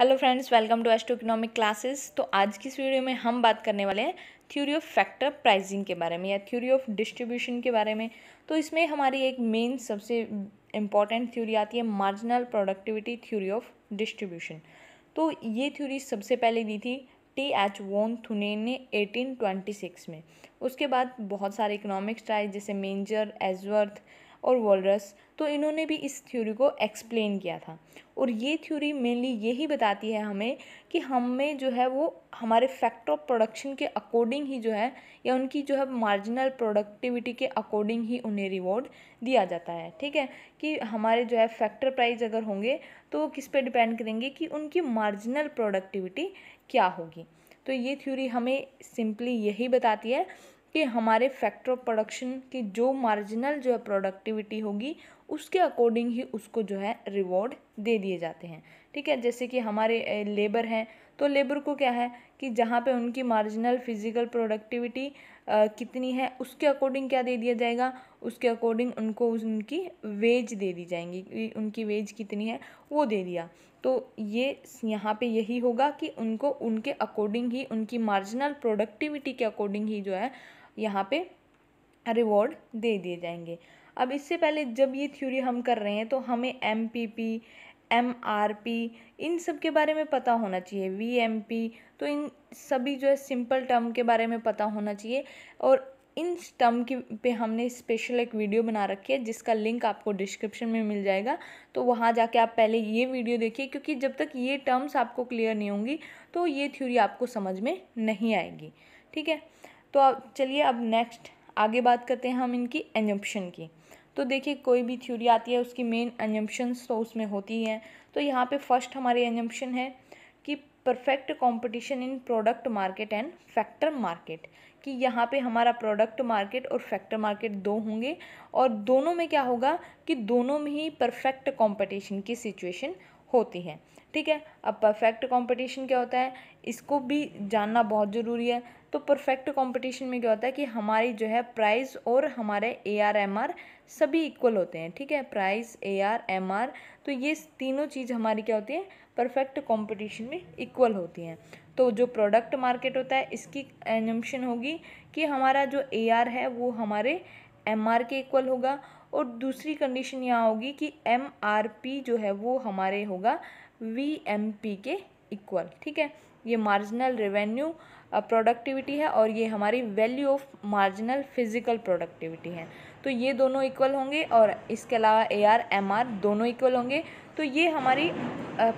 hello friends welcome to to economic classes तो आज की इस वीडियो में हम बात करने वाले हैं थ्योरी ऑफ फैक्टर प्राइसिंग के बारे में या थ्योरी ऑफ डिस्ट्रीब्यूशन के बारे में तो इसमें हमारी एक मेन सबसे इम्पॉर्टेंट थ्योरी आती है marginal productivity theory of distribution तो ये थ्योरी सबसे पहले दी थी टी एच वोन थुने ने एटीन में उसके बाद बहुत सारे इकोनॉमिक्स ट्राइज जैसे मेंजर एजवर्थ और वॉलरस तो इन्होंने भी इस थ्योरी को एक्सप्लेन किया था और ये थ्योरी मेनली यही बताती है हमें कि हमें जो है वो हमारे फैक्टर ऑफ प्रोडक्शन के अकॉर्डिंग ही जो है या उनकी जो है मार्जिनल प्रोडक्टिविटी के अकॉर्डिंग ही उन्हें रिवॉर्ड दिया जाता है ठीक है कि हमारे जो है फैक्टर प्राइस अगर होंगे तो किस पर डिपेंड करेंगे कि उनकी मार्जिनल प्रोडक्टिविटी क्या होगी तो ये थ्योरी हमें सिंपली यही बताती है कि हमारे फैक्टर ऑफ प्रोडक्शन की जो मार्जिनल जो है प्रोडक्टिविटी होगी उसके अकॉर्डिंग ही उसको जो है रिवॉर्ड दे दिए जाते हैं ठीक है जैसे कि हमारे लेबर हैं तो लेबर को क्या है कि जहाँ पे उनकी मार्जिनल फिजिकल प्रोडक्टिविटी कितनी है उसके अकॉर्डिंग क्या दे दिया जाएगा उसके अकॉर्डिंग उनको उनकी वेज दे दी जाएंगी उनकी वेज कितनी है वो दे दिया तो ये यहाँ पे यही होगा कि उनको उनके अकॉर्डिंग ही उनकी मार्जिनल प्रोडक्टिविटी के अकॉर्डिंग ही जो है यहाँ पे रिवॉर्ड दे दिए जाएंगे अब इससे पहले जब ये थ्योरी हम कर रहे हैं तो हमें M P P M R P इन सब के बारे में पता होना चाहिए वी एम पी तो इन सभी जो है सिंपल टर्म के बारे में पता होना चाहिए और इन टर्म के पे हमने स्पेशल एक वीडियो बना रखी है जिसका लिंक आपको डिस्क्रिप्शन में मिल जाएगा तो वहाँ जाके आप पहले ये वीडियो देखिए क्योंकि जब तक ये टर्म्स आपको क्लियर नहीं होंगी तो ये थ्योरी आपको समझ में नहीं आएगी ठीक है तो अब चलिए अब नेक्स्ट आगे बात करते हैं हम इनकी एनजम्पन की तो देखिए कोई भी थ्योरी आती है उसकी मेन एजम्पन्स तो उसमें होती ही हैं तो यहाँ पे फर्स्ट हमारी एनजम्पन है कि perfect competition in product market and factor market कि यहाँ पे हमारा प्रोडक्ट मार्केट और फैक्टर मार्केट दो होंगे और दोनों में क्या होगा कि दोनों में ही परफेक्ट कॉम्पटिशन की सिचुएशन होती है ठीक है अब परफेक्ट कंपटीशन क्या होता है इसको भी जानना बहुत ज़रूरी है तो परफेक्ट कंपटीशन में क्या होता है कि हमारी जो है प्राइस और हमारे ए आर एम आर सभी इक्वल होते हैं ठीक है price A R M R तो ये तीनों चीज़ हमारी क्या होती है परफेक्ट कंपटीशन में इक्वल होती हैं तो जो प्रोडक्ट मार्केट होता है इसकी एजम्पन होगी कि हमारा जो ए आर है वो हमारे एम आर के इक्वल होगा और दूसरी कंडीशन यहाँ होगी कि एम आर पी जो है वो हमारे होगा वी एम पी के इक्वल ठीक है ये मार्जिनल रेवेन्यू प्रोडक्टिविटी है और ये हमारी value of marginal physical productivity है तो ये दोनों इक्वल होंगे और इसके अलावा ए आर एम आर दोनों इक्वल होंगे तो ये हमारी uh,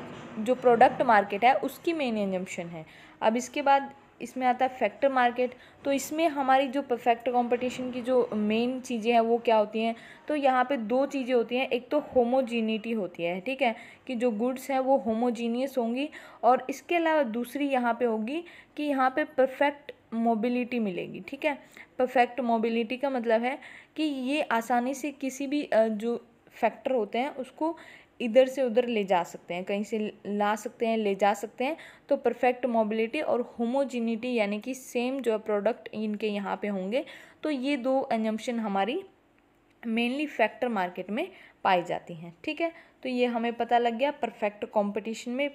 जो प्रोडक्ट मार्केट है उसकी मेन एजम्पन है अब इसके बाद इसमें आता है फैक्टर मार्केट तो इसमें हमारी जो परफेक्ट कंपटीशन की जो मेन चीज़ें हैं वो क्या होती हैं तो यहाँ पे दो चीज़ें होती हैं एक तो होमोजीनिटी होती है ठीक है कि जो गुड्स हैं वो होमोजीनियस होंगी और इसके अलावा दूसरी यहाँ पे होगी कि यहाँ पे परफेक्ट मोबिलिटी मिलेगी ठीक है परफेक्ट मोबिलिटी का मतलब है कि ये आसानी से किसी भी जो फैक्टर होते हैं उसको इधर से उधर ले जा सकते हैं कहीं से ला सकते हैं ले जा सकते हैं तो परफेक्ट मोबिलिटी और होमोजिनिटी यानी कि सेम जो प्रोडक्ट इनके यहाँ पे होंगे तो ये दो एजम्पन हमारी मेनली फैक्टर मार्केट में पाई जाती हैं ठीक है तो ये हमें पता लग गया परफेक्ट कॉम्पिटिशन में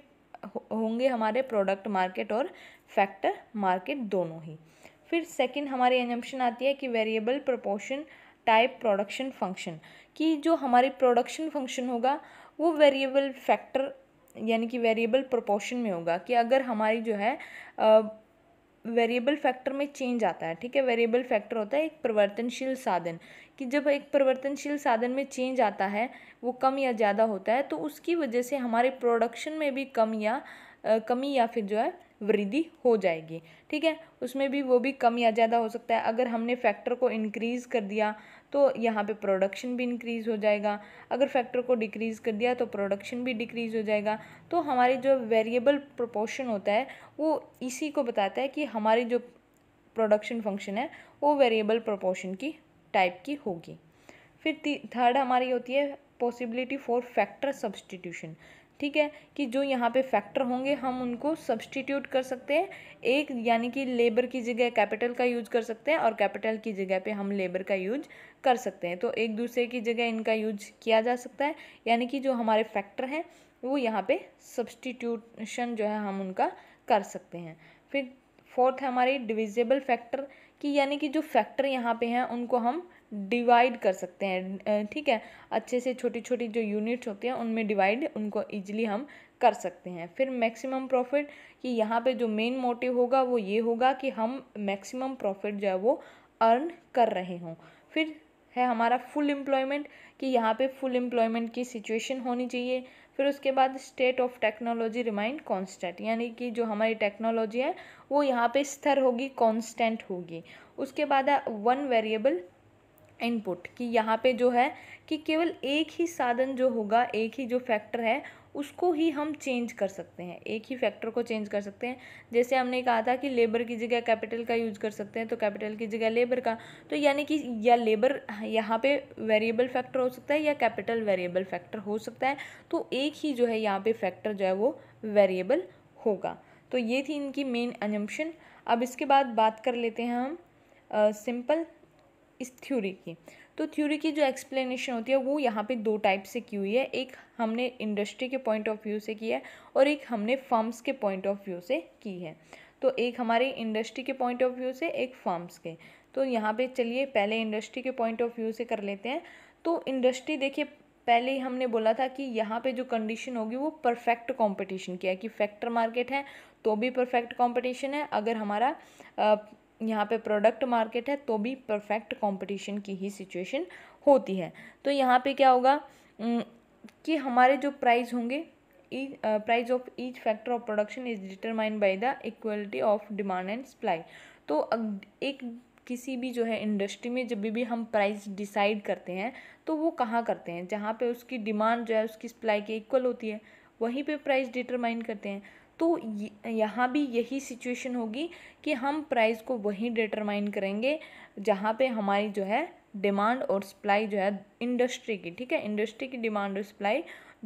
होंगे हमारे प्रोडक्ट मार्केट और फैक्टर मार्केट दोनों ही फिर सेकेंड हमारी एंजम्पन आती है कि variable proportion type production function कि जो हमारी प्रोडक्शन फंक्शन होगा वो वेरिएबल फैक्टर यानी कि वेरिएबल प्रोपोर्शन में होगा कि अगर हमारी जो है वेरिएबल फैक्टर में चेंज आता है ठीक है वेरिएबल फैक्टर होता है एक परिवर्तनशील साधन कि जब एक परिवर्तनशील साधन में चेंज आता है वो कम या ज़्यादा होता है तो उसकी वजह से हमारे प्रोडक्शन में भी कम या कमी या फिर जो है वृद्धि हो जाएगी ठीक है उसमें भी वो भी कम या ज़्यादा हो सकता है अगर हमने फैक्टर को इनक्रीज़ कर दिया तो यहाँ पे प्रोडक्शन भी इंक्रीज़ हो जाएगा अगर फैक्टर को डिक्रीज़ कर दिया तो प्रोडक्शन भी डिक्रीज़ हो जाएगा तो हमारे जो वेरिएबल प्रोपोर्शन होता है वो इसी को बताता है कि हमारी जो प्रोडक्शन फंक्शन है वो वेरिएबल प्रोपोर्शन की टाइप की होगी फिर थर्ड हमारी होती है पॉसिबिलिटी फॉर फैक्टर सब्सटीट्यूशन ठीक है कि जो यहाँ पे फैक्टर होंगे हम उनको सब्सटीट्यूट कर सकते हैं एक यानी कि लेबर की जगह कैपिटल का यूज कर सकते हैं और कैपिटल की जगह पे हम लेबर का यूज कर सकते हैं तो एक दूसरे की जगह इनका यूज किया जा सकता है यानी कि जो हमारे फैक्टर हैं वो यहाँ पे सब्सटीट्यूशन जो है हम उनका कर सकते हैं फिर फोर्थ है हमारे डिविजेबल फैक्टर कि यानी कि जो फैक्टर यहाँ पर हैं उनको हम डिवाइड कर सकते हैं ठीक है अच्छे से छोटी छोटी जो यूनिट्स होती हैं उनमें डिवाइड उनको ईजिली हम कर सकते हैं फिर मैक्सिमम प्रॉफिट कि यहाँ पे जो मेन मोटिव होगा वो ये होगा कि हम मैक्सिमम प्रॉफिट जो है वो अर्न कर रहे हों फिर है हमारा फुल एम्प्लॉयमेंट कि यहाँ पे फुल एम्प्लॉयमेंट की सिचुएशन होनी चाहिए फिर उसके बाद state of technology remained constant यानी कि जो हमारी टेक्नोलॉजी है वो यहाँ पे स्थिर होगी कांस्टेंट होगी उसके बाद है वन वेरिएबल इनपुट कि यहाँ पे जो है कि केवल एक ही साधन जो होगा एक ही जो फैक्टर है उसको ही हम चेंज कर सकते हैं एक ही फैक्टर को चेंज कर सकते हैं जैसे हमने कहा था कि लेबर की जगह कैपिटल का यूज कर सकते हैं तो कैपिटल की जगह लेबर का तो यानी कि या लेबर यहाँ पे वेरिएबल फैक्टर हो सकता है या कैपिटल वेरिएबल फैक्टर हो सकता है तो एक ही जो है यहाँ पे फैक्टर जो है वो वेरिएबल होगा तो ये थी इनकी मेन अनम्पन अब इसके बाद बात कर लेते हैं हम सिंपल इस थ्योरी की तो थ्योरी की जो एक्सप्लेनेशन होती है वो यहाँ पे दो टाइप से की हुई है एक हमने इंडस्ट्री के पॉइंट ऑफ व्यू से की है और एक हमने फर्म्स के पॉइंट ऑफ व्यू से की है तो एक हमारे इंडस्ट्री के पॉइंट ऑफ व्यू से एक फर्म्स के तो यहाँ पे चलिए पहले इंडस्ट्री के पॉइंट ऑफ व्यू से कर लेते हैं तो इंडस्ट्री देखिए पहले ही हमने बोला था कि यहाँ पे जो कंडीशन होगी वो परफेक्ट कंपटीशन की है कि फैक्टर मार्केट है तो भी परफेक्ट कंपटीशन है अगर हमारा यहाँ पे प्रोडक्ट मार्केट है तो भी परफेक्ट कंपटीशन की ही सिचुएशन होती है तो यहाँ पे क्या होगा कि हमारे जो प्राइस होंगे price of each factor of production is determined by the equality of demand and supply तो एक किसी भी जो है इंडस्ट्री में जब भी हम प्राइस डिसाइड करते हैं तो वो कहाँ करते हैं जहाँ पे उसकी डिमांड जो है उसकी सप्लाई के इक्वल होती है वहीं पे प्राइस डिटरमाइन करते हैं तो यहाँ भी यही सिचुएशन होगी कि हम प्राइस को वहीं डिटरमाइन करेंगे जहाँ पे हमारी जो है डिमांड और सप्लाई जो है इंडस्ट्री की ठीक है इंडस्ट्री की डिमांड और सप्लाई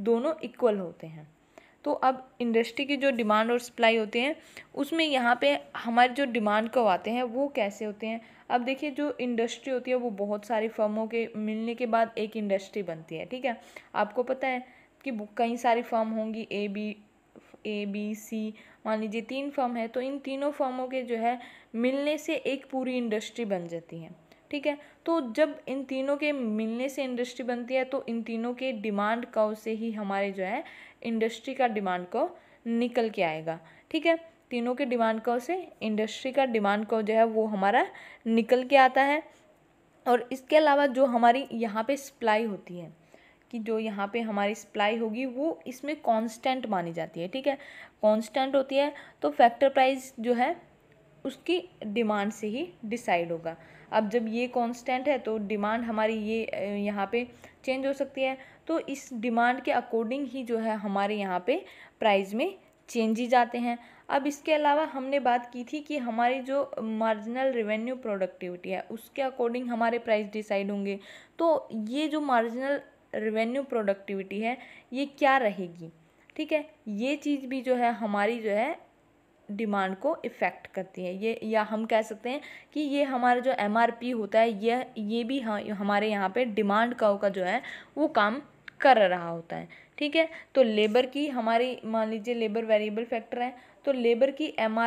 दोनों इक्वल होते हैं तो अब इंडस्ट्री की जो डिमांड और सप्लाई होते हैं उसमें यहाँ पे हमारे जो डिमांड कब आते हैं वो कैसे होते हैं अब देखिए जो इंडस्ट्री होती है वो बहुत सारी फर्मों के मिलने के बाद एक इंडस्ट्री बनती है ठीक है आपको पता है कि कई सारी फर्म होंगी A B A B C मान लीजिए तीन फर्म है तो इन तीनों फर्मों के जो है मिलने से एक पूरी इंडस्ट्री बन जाती है ठीक है तो जब इन तीनों के मिलने से इंडस्ट्री बनती है तो इन तीनों के डिमांड कौ से ही हमारे जो है इंडस्ट्री का डिमांड कर्व निकल के आएगा ठीक है तीनों के डिमांड कौ से इंडस्ट्री का डिमांड कर्व जो है वो हमारा निकल के आता है और इसके अलावा जो हमारी यहाँ पे सप्लाई होती है कि जो यहाँ पे हमारी सप्लाई होगी वो इसमें कांस्टेंट मानी जाती है ठीक है कांस्टेंट होती है तो फैक्टर प्राइस जो है उसकी डिमांड से ही डिसाइड होगा अब जब ये कांस्टेंट है तो डिमांड हमारी ये यहाँ पे चेंज हो सकती है तो इस डिमांड के अकॉर्डिंग ही जो है हमारे यहाँ पे प्राइस में चेंजेज आते हैं अब इसके अलावा हमने बात की थी कि हमारी जो मार्जिनल रेवेन्यू प्रोडक्टिविटी है उसके अकॉर्डिंग हमारे प्राइस डिसाइड होंगे तो ये जो मार्जिनल रेवेन्यू प्रोडक्टिविटी है ये क्या रहेगी ठीक है ये चीज़ भी जो है हमारी जो है डिमांड को इफ़ेक्ट करती है ये या हम कह सकते हैं कि ये हमारा जो एम होता है यह ये भी हाँ हमारे यहाँ पे डिमांड का का जो है वो काम कर रहा होता है ठीक है तो लेबर की हमारी मान लीजिए लेबर वेरिएबल फैक्टर है तो लेबर की एम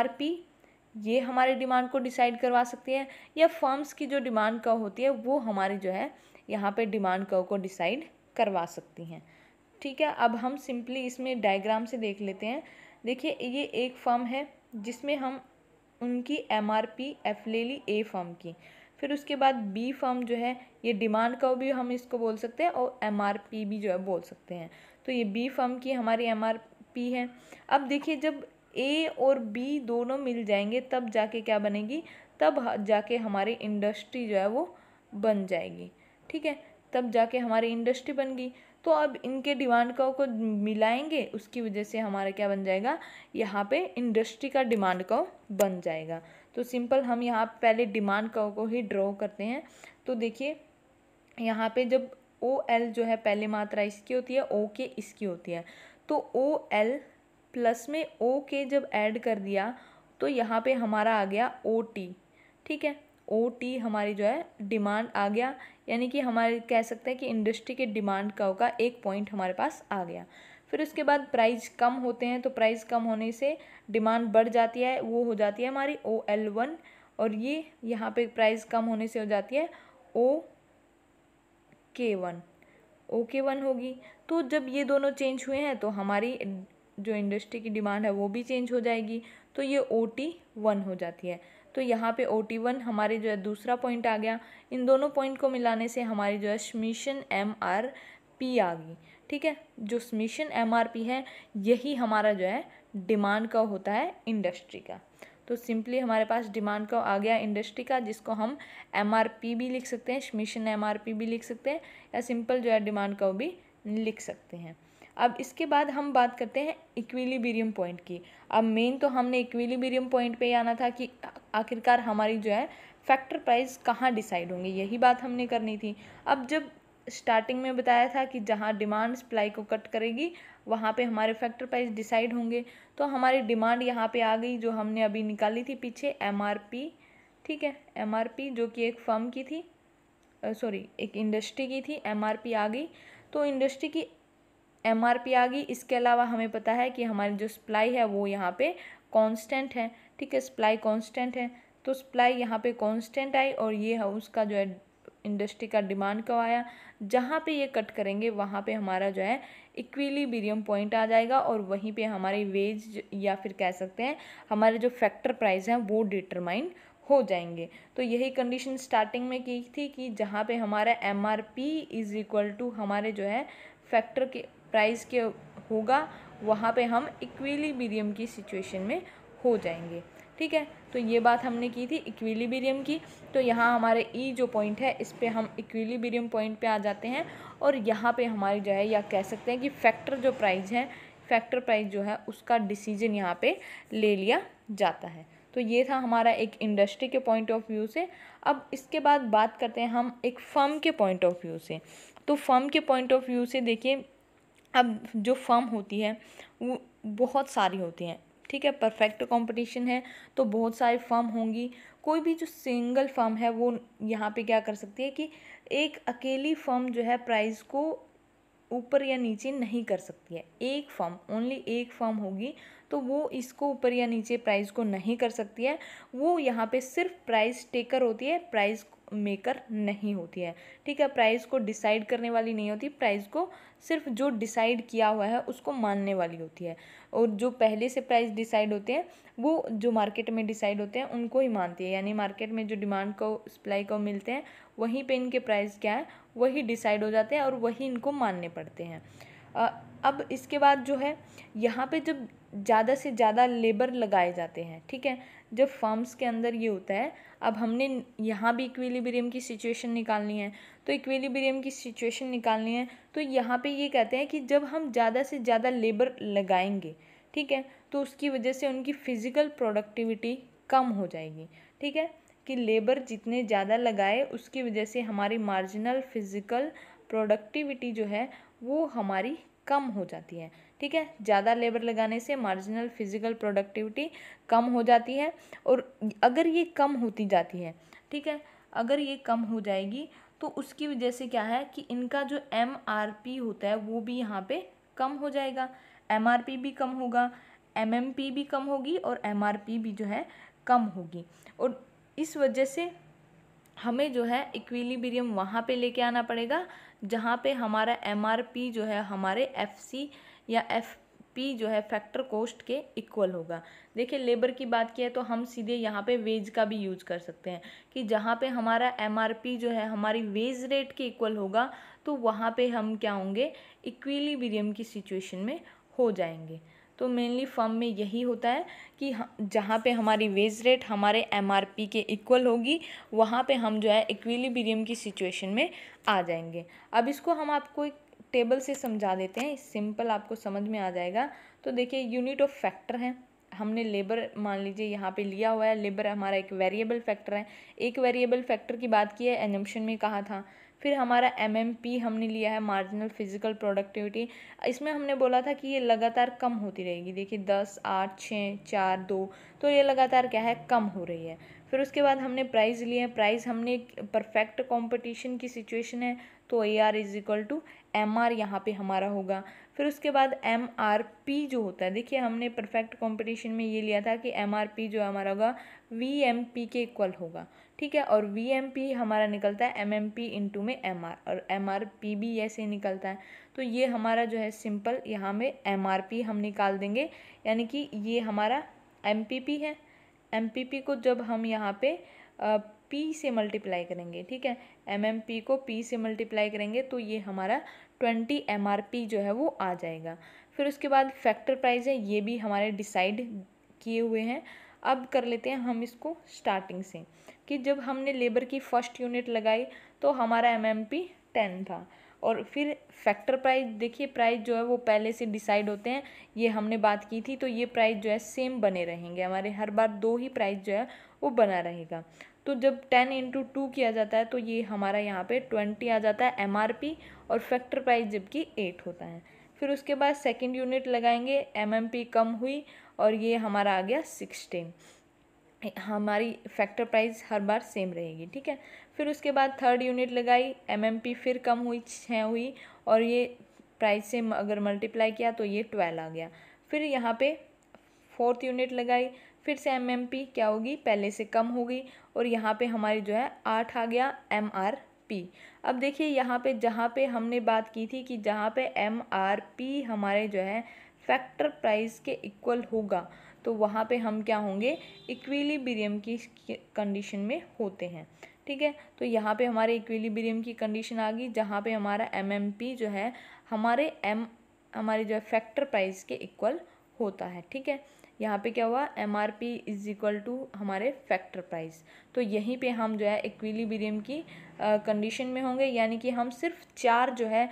ये हमारे डिमांड को डिसाइड करवा सकती है या फर्म्स की जो डिमांड का होती है वो हमारी जो है यहाँ पे डिमांड कर्व को डिसाइड करवा सकती हैं ठीक है अब हम सिंपली इसमें डायग्राम से देख लेते हैं देखिए ये एक फर्म है जिसमें हम उनकी एम आर पी एफ ले ली ए फर्म की फिर उसके बाद बी फर्म जो है ये डिमांड कर्व भी हम इसको बोल सकते हैं और एम आर पी भी जो है बोल सकते हैं तो ये बी फर्म की हमारी एम आर पी है अब देखिए जब ए और बी दोनों मिल जाएंगे तब जाके क्या बनेगी तब जाके हमारी इंडस्ट्री जो है वो बन जाएगी ठीक है तब जाके हमारी इंडस्ट्री बन गई तो अब इनके डिमांड कर्व को मिलाएंगे उसकी वजह से हमारा क्या बन जाएगा यहाँ पे इंडस्ट्री का डिमांड कर्व बन जाएगा तो सिंपल हम यहाँ पहले डिमांड कर्व को ही ड्रॉ करते हैं तो देखिए यहाँ पे जब ओ एल जो है पहले मात्रा इसकी होती है ओ के इसकी होती है तो ओ एल प्लस में ओ के जब ऐड कर दिया तो यहाँ पे हमारा आ गया ओ टी ठीक है ओ टी हमारी जो है डिमांड आ गया यानी कि हमारे कह सकते हैं कि इंडस्ट्री के डिमांड का होगा एक पॉइंट हमारे पास आ गया फिर उसके बाद प्राइस कम होते हैं तो प्राइस कम होने से डिमांड बढ़ जाती है वो हो जाती है हमारी ओ एल वन और ये यहाँ पे प्राइस कम होने से हो जाती है ओ के वन ओ के वन होगी तो जब ये दोनों चेंज हुए हैं तो हमारी जो इंडस्ट्री की डिमांड है वो भी चेंज हो जाएगी तो ये ओ टी वन हो जाती है तो यहाँ पे ओ टी वन हमारे जो है दूसरा पॉइंट आ गया इन दोनों पॉइंट को मिलाने से हमारी जो है स्मिशन एम आर पी आ गई ठीक है जो स्मिशन एम आर पी है यही हमारा जो है डिमांड का होता है इंडस्ट्री का तो सिंपली हमारे पास डिमांड का आ गया इंडस्ट्री का जिसको हम एम आर पी भी लिख सकते हैं स्मिशन एम आर पी भी लिख सकते हैं या सिंपल जो है डिमांड का भी लिख सकते हैं अब इसके बाद हम बात करते हैं इक्विलिबीरियम पॉइंट की अब मेन तो हमने इक्विलिबीरियम पॉइंट पे आना था कि आखिरकार हमारी जो है फैक्टर प्राइस कहाँ डिसाइड होंगे यही बात हमने करनी थी अब जब स्टार्टिंग में बताया था कि जहाँ डिमांड सप्लाई को कट करेगी वहाँ पे हमारे फैक्टर प्राइस डिसाइड होंगे तो हमारी डिमांड यहाँ पे आ गई जो हमने अभी निकाली थी पीछे एमआरपी ठीक है एमआरपी जो कि एक फर्म की थी सॉरी एक इंडस्ट्री की थी एमआरपी आ गई तो इंडस्ट्री की एम आ गई इसके अलावा हमें पता है कि हमारी जो सप्लाई है वो यहाँ पे कांस्टेंट है ठीक है सप्लाई कांस्टेंट है तो सप्लाई यहाँ पे कांस्टेंट आई और ये है उसका जो है इंडस्ट्री का डिमांड कब आया जहाँ पे ये कट करेंगे वहाँ पे हमारा जो है इक्विलीबीरियम पॉइंट आ जाएगा और वहीं पे हमारे वेज या फिर कह सकते हैं हमारे जो फैक्टर प्राइस हैं वो डिटरमाइन हो जाएंगे तो यही कंडीशन स्टार्टिंग में की थी कि जहाँ पे हमारा M R P is equal to हमारे जो है फैक्टर के प्राइस के होगा वहाँ पे हम बीरियम की सिचुएशन में हो जाएंगे ठीक है तो ये बात हमने की थी बीरियम की तो यहाँ हमारे ई e जो पॉइंट है इस पर हम बीरियम पॉइंट पे आ जाते हैं और यहाँ पे हमारे जो है या कह सकते हैं कि फैक्टर जो प्राइस है फैक्टर प्राइस जो है उसका डिसीजन यहाँ पे ले लिया जाता है तो ये था हमारा एक इंडस्ट्री के पॉइंट ऑफ व्यू से अब इसके बाद बात करते हैं हम एक फर्म के पॉइंट ऑफ व्यू से तो फर्म के पॉइंट ऑफ व्यू से देखिए अब जो फर्म होती है वो बहुत सारी होती हैं ठीक है परफेक्ट कंपटीशन है तो बहुत सारी फर्म होंगी कोई भी जो सिंगल फर्म है वो यहाँ पे क्या कर सकती है कि एक अकेली फर्म जो है प्राइस को ऊपर या नीचे नहीं कर सकती है एक फर्म ओनली एक फर्म होगी तो वो इसको ऊपर या नीचे प्राइस को नहीं कर सकती है वो यहाँ पे सिर्फ प्राइस टेकर होती है प्राइस मेकर नहीं होती है ठीक है प्राइस को डिसाइड करने वाली नहीं होती प्राइस को सिर्फ जो डिसाइड किया हुआ है उसको मानने वाली होती है और जो पहले से प्राइस डिसाइड होते हैं वो जो मार्केट में डिसाइड होते हैं उनको ही मानती है यानी मार्केट में जो डिमांड को सप्लाई को मिलते हैं वहीं पर इनके प्राइस क्या है वही डिसाइड हो जाते हैं और वही इनको मानने पड़ते हैं अब इसके बाद जो है यहाँ पे जब ज़्यादा से ज़्यादा लेबर लगाए जाते हैं ठीक है जब फर्म्स के अंदर ये होता है अब हमने यहाँ भी इक्वेलीबेरियम की सिचुएशन निकालनी है तो इक्वेलीबेरियम की सिचुएशन निकालनी है तो यहाँ पे ये कहते हैं कि जब हम ज़्यादा से ज़्यादा लेबर लगाएंगे ठीक है तो उसकी वजह से उनकी फ़िज़िकल प्रोडक्टिविटी कम हो जाएगी ठीक है कि लेबर जितने ज़्यादा लगाए उसकी वजह से हमारी मार्जिनल फिज़िकल प्रोडक्टिविटी जो है वो हमारी कम हो जाती है ठीक है ज़्यादा लेबर लगाने से मार्जिनल फिजिकल प्रोडक्टिविटी कम हो जाती है और अगर ये कम होती जाती है ठीक है अगर ये कम हो जाएगी तो उसकी वजह से क्या है कि इनका जो एम आर पी होता है वो भी यहाँ पे कम हो जाएगा एम आर पी भी कम होगा एम एम पी भी कम होगी और एम आर पी भी जो है कम होगी और इस वजह से हमें जो है इक्विलिब्रियम वहाँ पे लेके आना पड़ेगा जहाँ पे हमारा एम जो है हमारे एफ या एफ पी जो है फैक्टर कोस्ट के इक्वल होगा देखिए लेबर की बात की है तो हम सीधे यहाँ पे वेज का भी यूज कर सकते हैं कि जहाँ पे हमारा एमआरपी जो है हमारी वेज रेट के इक्वल होगा तो वहाँ पे हम क्या होंगे इक्विलिब्रियम की सिचुएशन में हो जाएंगे तो मेनली फर्म में यही होता है कि जहाँ पे हमारी वेज रेट हमारे एमआरपी के इक्वल होगी वहाँ पे हम जो है इक्विलिब्रियम की सिचुएशन में आ जाएंगे अब इसको हम आपको एक टेबल से समझा देते हैं सिंपल आपको समझ में आ जाएगा तो देखिए यूनिट ऑफ फैक्टर हैं हमने लेबर मान लीजिए यहाँ पे लिया हुआ है लेबर हमारा एक वेरिएबल फैक्टर है एक वेरिएबल फैक्टर की बात की है एनम्पन में कहा था फिर हमारा एम हमने लिया है मार्जिनल फिजिकल प्रोडक्टिविटी इसमें हमने बोला था कि ये लगातार कम होती रहेगी देखिए दस आठ छः चार दो तो ये लगातार क्या है कम हो रही है फिर उसके बाद हमने प्राइज़ लिए हैं प्राइज़ हमने परफेक्ट कंपटीशन की सिचुएशन है तो A R is equal to M R यहाँ पर हमारा होगा फिर उसके बाद एम आर पी जो होता है देखिए हमने परफेक्ट कंपटीशन में ये लिया था कि एम आर पी जो हमारा होगा वी एम पी के इक्वल होगा ठीक है और वी एम पी हमारा निकलता है एम एम पी टू में एम आर और एम आर पी भी ऐसे निकलता है तो ये हमारा जो है सिंपल यहाँ में एम आर पी हम निकाल देंगे यानी कि ये हमारा एम पी पी है एम पी पी को जब हम यहाँ पे पी से मल्टीप्लाई करेंगे ठीक है एम एम पी को पी से मल्टीप्लाई करेंगे तो ये हमारा ट्वेंटी एम आर पी जो है वो आ जाएगा फिर उसके बाद फैक्टर प्राइस है ये भी हमारे डिसाइड किए हुए हैं अब कर लेते हैं हम इसको स्टार्टिंग से कि जब हमने लेबर की फ़र्स्ट यूनिट लगाई तो हमारा एम एम पी टेन था और फिर फैक्टर प्राइस देखिए प्राइस जो है वो पहले से डिसाइड होते हैं ये हमने बात की थी तो ये प्राइस जो है सेम बने रहेंगे हमारे हर बार दो ही प्राइस जो है वो बना रहेगा तो जब टेन इंटू टू किया जाता है तो ये हमारा यहाँ पे ट्वेंटी आ जाता है एम आर पी और फैक्टर प्राइस जबकि एट होता है फिर उसके बाद सेकेंड यूनिट लगाएंगे एम एम पी कम हुई और ये हमारा आ गया सिक्सटीन हमारी फैक्टर प्राइस हर बार सेम रहेगी ठीक है फिर उसके बाद थर्ड यूनिट लगाई एमएमपी फिर कम हुई छः हुई और ये प्राइस से अगर मल्टीप्लाई किया तो ये ट्वेल्व आ गया फिर यहाँ पे फोर्थ यूनिट लगाई फिर से एम क्या होगी पहले से कम होगी और यहाँ पे हमारी जो है आठ आ गया एम आर पी अब देखिए यहाँ पे जहाँ पे हमने बात की थी कि जहाँ पे एम आर पी हमारे जो है फैक्टर प्राइस के इक्वल होगा तो वहाँ पे हम क्या होंगे इक्विलिब्रियम की कंडीशन में होते हैं ठीक है तो यहाँ पे हमारे इक्विलिब्रियम की कंडीशन आ गई जहाँ पे हमारा एम जो है हमारे एम हमारे जो है फैक्टर प्राइस के इक्वल होता है ठीक है यहाँ पे क्या हुआ M R P is equal to हमारे फैक्टर प्राइस तो यहीं पे हम जो है इक्विलिब्रियम की कंडीशन में होंगे यानी कि हम सिर्फ चार जो है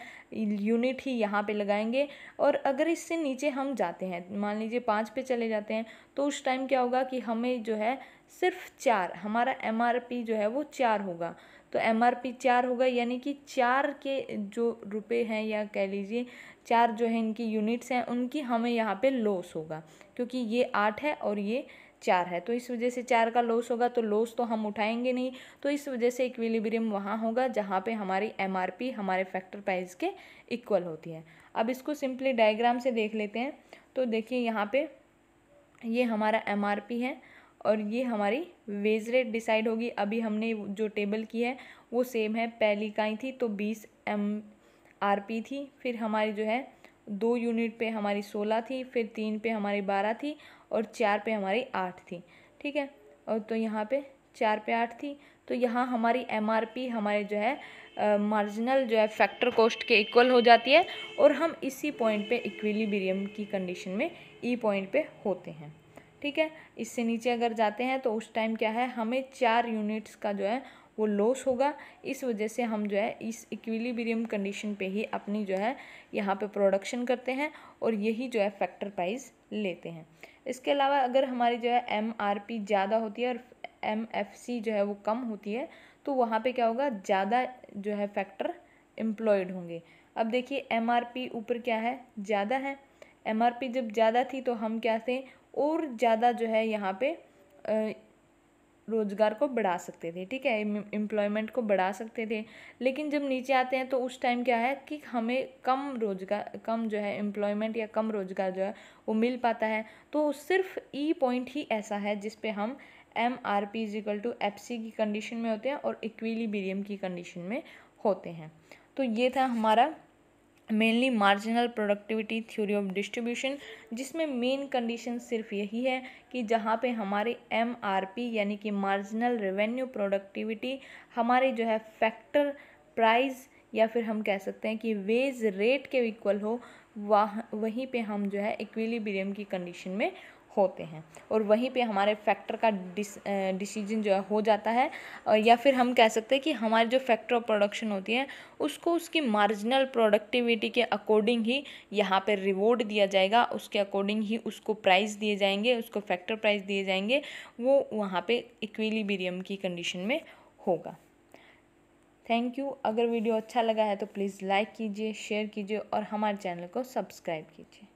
यूनिट ही यहाँ पे लगाएंगे और अगर इससे नीचे हम जाते हैं मान लीजिए पाँच पे चले जाते हैं तो उस टाइम क्या होगा कि हमें जो है सिर्फ चार हमारा एम आर पी जो है वो चार होगा तो एम आर पी चार होगा यानी कि चार के जो रुपए हैं या कह लीजिए चार जो है इनकी यूनिट्स हैं उनकी हमें यहाँ पे लॉस होगा क्योंकि ये आठ है और ये चार है तो इस वजह से चार का लॉस होगा तो लॉस तो हम उठाएंगे नहीं तो इस वजह से इक्विलिब्रियम वहाँ होगा जहाँ पे हमारी एमआरपी हमारे फैक्टर प्राइस के इक्वल होती है अब इसको सिंपली डायग्राम से देख लेते हैं तो देखिए यहाँ पे ये हमारा एमआरपी है और ये हमारी वेज रेट डिसाइड होगी अभी हमने जो टेबल की है वो सेम है पहली इकाई थी तो बीस एम आरपी थी फिर हमारी जो है दो यूनिट पे हमारी सोलह थी फिर तीन पे हमारी बारह थी और चार पे हमारी आठ थी ठीक है और तो यहाँ पे चार पे आठ थी तो यहाँ हमारी एमआरपी हमारे जो है मार्जिनल जो है फैक्टर कॉस्ट के इक्वल हो जाती है और हम इसी पॉइंट पे इक्विलिब्रियम की कंडीशन में ई e पॉइंट पे होते हैं ठीक है इससे नीचे अगर जाते हैं तो उस टाइम क्या है हमें चार यूनिट्स का जो है वो लॉस होगा इस वजह से हम जो है इस इक्विलिब्रियम कंडीशन पे ही अपनी जो है यहाँ पे प्रोडक्शन करते हैं और यही जो है फैक्टर प्राइस लेते हैं इसके अलावा अगर हमारी जो है एम ज़्यादा होती है और एम जो है वो कम होती है तो वहाँ पर क्या होगा ज़्यादा जो है फैक्टर एम्प्लॉयड होंगे अब देखिए एम ऊपर क्या है ज़्यादा है एम जब ज़्यादा थी तो हम क्या थे और ज़्यादा जो है यहाँ पे रोज़गार को बढ़ा सकते थे ठीक है एम्प्लॉयमेंट को बढ़ा सकते थे लेकिन जब नीचे आते हैं तो उस टाइम क्या है कि हमें कम रोज़गार कम जो है एम्प्लॉयमेंट या कम रोज़गार जो है वो मिल पाता है तो सिर्फ ई e पॉइंट ही ऐसा है जिसपे हम M R P is equal to F C की कंडीशन में होते हैं और इक्विलीबीरियम की कंडीशन में होते हैं तो ये था हमारा mainly marginal productivity theory of distribution जिसमें मेन कंडीशन सिर्फ यही है कि जहाँ पे हमारे एम यानी कि मार्जिनल रेवेन्यू प्रोडक्टिविटी हमारे जो है फैक्टर प्राइस या फिर हम कह सकते हैं कि वेज रेट के इक्वल हो वहाँ वहीं पे हम जो है इक्विलिब्रियम की कंडीशन में होते हैं और वहीं पे हमारे फैक्टर का डिस डिसीजन जो है हो जाता है या फिर हम कह सकते हैं कि हमारे जो फैक्टर ऑफ प्रोडक्शन होती है उसको उसकी मार्जिनल प्रोडक्टिविटी के अकॉर्डिंग ही यहाँ पर रिवॉर्ड दिया जाएगा उसके अकॉर्डिंग ही उसको प्राइस दिए जाएंगे उसको फैक्टर प्राइस दिए जाएंगे वो वहाँ पर इक्वेलीबीरियम की कंडीशन में होगा थैंक यू अगर वीडियो अच्छा लगा है तो प्लीज़ लाइक कीजिए शेयर कीजिए और हमारे चैनल को सब्सक्राइब कीजिए